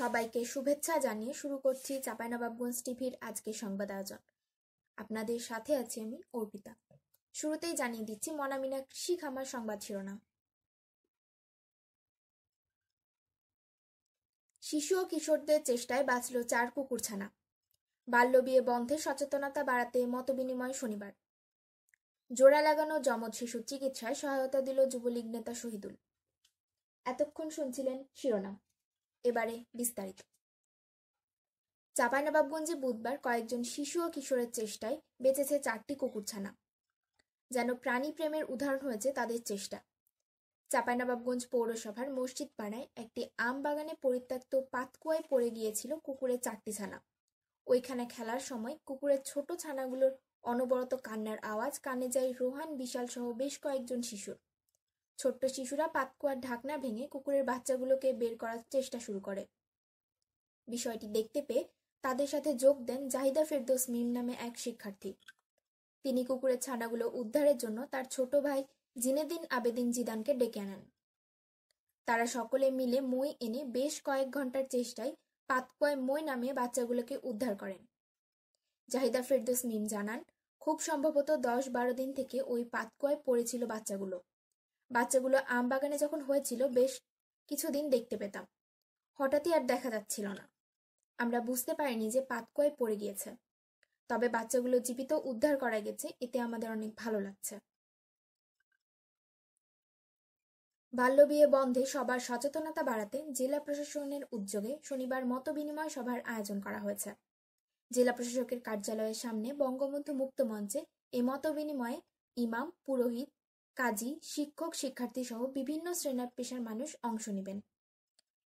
সবাইকে শুভেচ্ছা জানিয়ে শুরু করছি চাপাইনবাবগঞ্জ টিভির আজকে সংবাদ আয়োজন আপনাদের সাথে আছি আমি অর্পিতা শুরুতেই জানিয়ে দিচ্ছি মনামিনা কৃষি খামার সংবাদ শিরোনাম শিশু ও কিশোরদের চেষ্টায় বাঁচল চার কুকুরছানা বাল্যবিয়ে বন্ধে সচেতনতা বাড়াতে মতবিনিময় শনিবার জোড়া লাগানো জমজ শিশু চিকিৎসায় সহায়তা দিল যুবলীগ নেতা শহীদুল এতক্ষণ শুনছিলেন শিরোনাম এবারে বিস্তারিত চাঁপাইনবাবগঞ্জে বুধবার কয়েকজন শিশু ও কিশোরের চেষ্টায় বেঁচেছে চারটি কুকুরছানা যেন প্রাণী প্রেমের উদাহরণ হয়েছে তাদের চেষ্টা চাঁপাইনবাবগঞ্জ পৌরসভার মসজিদ পাড়ায় একটি আম বাগানে পরিত্যক্ত পাতকুয়ায় পড়ে গিয়েছিল কুকুরের চারটি ছানা ওইখানে খেলার সময় কুকুরের ছোট ছানাগুলোর অনবরত কান্নার আওয়াজ কানে যায় রোহান বিশাল সহ বেশ কয়েকজন শিশুর ছোট্ট শিশুরা পাতকুয়ার ঢাকনা ভেঙে কুকুরের বাচ্চাগুলোকে বের করার চেষ্টা শুরু করে বিষয়টি দেখতে পেয়ে তাদের সাথে যোগ দেন জাহিদা ফেরদোস মিম নামে এক শিক্ষার্থী তিনি কুকুরের ছানাগুলো উদ্ধারের জন্য তার ছোট ভাই জিনেদিন আবেদিন জিদানকে ডেকে আনেন তারা সকলে মিলে মই এনে বেশ কয়েক ঘন্টার চেষ্টায় পাতকুয়ায় মই নামে বাচ্চাগুলোকে উদ্ধার করেন জাহিদা ফেরদোস মিম জানান খুব সম্ভবত দশ বারো দিন থেকে ওই পাতকুয়ায় পড়েছিল বাচ্চাগুলো বাচ্চাগুলো আম বাগানে যখন হয়েছিল বেশ কিছুদিন দেখতে পেতাম হঠাৎই আর দেখা যাচ্ছিল না আমরা বুঝতে পারিনি যে পাতকোয় পড়ে গিয়েছে তবে বাচ্চাগুলো জীবিত উদ্ধার করা গেছে এতে আমাদের অনেক ভালো লাগছে বাল্যবিয়ে বন্ধে সবার সচেতনতা বাড়াতে জেলা প্রশাসনের উদ্যোগে শনিবার মত বিনিময় সভার আয়োজন করা হয়েছে জেলা প্রশাসকের কার্যালয়ের সামনে বঙ্গবন্ধু মুক্ত মঞ্চে এ মত বিনিময়ে ইমাম পুরোহিত কাজী শিক্ষক শিক্ষার্থী সহ বিভিন্ন শ্রেণীর পেশার মানুষ অংশ নেবেন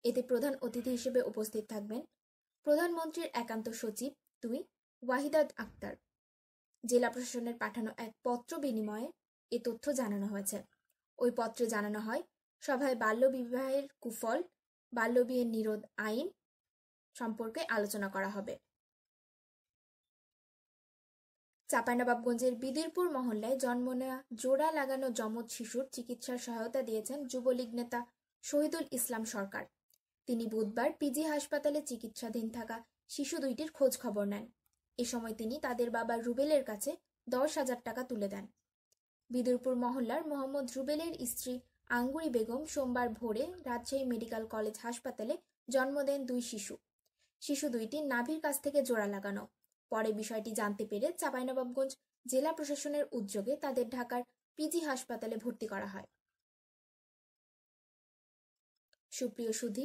এতে প্রধান অতিথি হিসেবে উপস্থিত থাকবেন প্রধানমন্ত্রীর একান্ত সচিব দুই ওয়াহিদাদ আক্তার জেলা প্রশাসনের পাঠানো এক পত্র বিনিময়ে এ তথ্য জানানো হয়েছে ওই পত্রে জানানো হয় সভায় বাল্যবিবাহের কুফল বাল্যবিয়ের নিরোধ আইন সম্পর্কে আলোচনা করা হবে চাপানাবাবগঞ্জের বিদিরপুর মহল্লায় জন্ম নেওয়া জোড়া লাগানো যমজ শিশুর চিকিৎসার সহায়তা দিয়েছেন যুবলীগ নেতা শহীদুল ইসলাম সরকার তিনি বুধবার পিজি হাসপাতালে চিকিৎসাধীন থাকা শিশু দুইটির খোঁজ খবর নেন এ সময় তিনি তাদের বাবা রুবেলের কাছে দশ হাজার টাকা তুলে দেন বিদুরপুর মহল্লার মোহাম্মদ রুবেলের স্ত্রী আঙ্গুরি বেগম সোমবার ভোরে রাজশাহী মেডিকেল কলেজ হাসপাতালে জন্ম দেন দুই শিশু শিশু দুইটি নাভির কাছ থেকে জোড়া লাগানো পরে বিষয়টি জানতে পেরে চাঁপাইনবাবগঞ্জ জেলা প্রশাসনের উদ্যোগে তাদের ঢাকার পিজি হাসপাতালে ভর্তি করা হয় সুপ্রিয় সুধী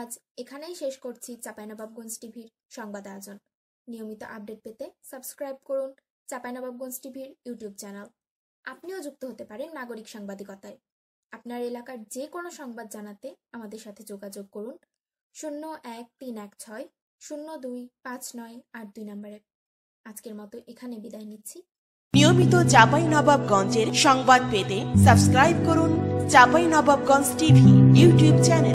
আজ এখানেই শেষ করছি চাঁপাইনবাবগঞ্জ টিভির সংবাদ আয়োজন নিয়মিত আপডেট পেতে সাবস্ক্রাইব করুন চাঁপাইনবাবগঞ্জ টিভির ইউটিউব চ্যানেল আপনিও যুক্ত হতে পারেন নাগরিক সাংবাদিকতায় আপনার এলাকার যে কোনো সংবাদ জানাতে আমাদের সাথে যোগাযোগ করুন শূন্য এক তিন এক ছয় শূন্য দুই পাঁচ নয় আট দুই নম্বরে আজকের মতো এখানে বিদায় নিচ্ছি নিয়মিত চাপাই নবাবগঞ্জের সংবাদ পেতে সাবস্ক্রাইব করুন Chapai Nawabganj TV YouTube channel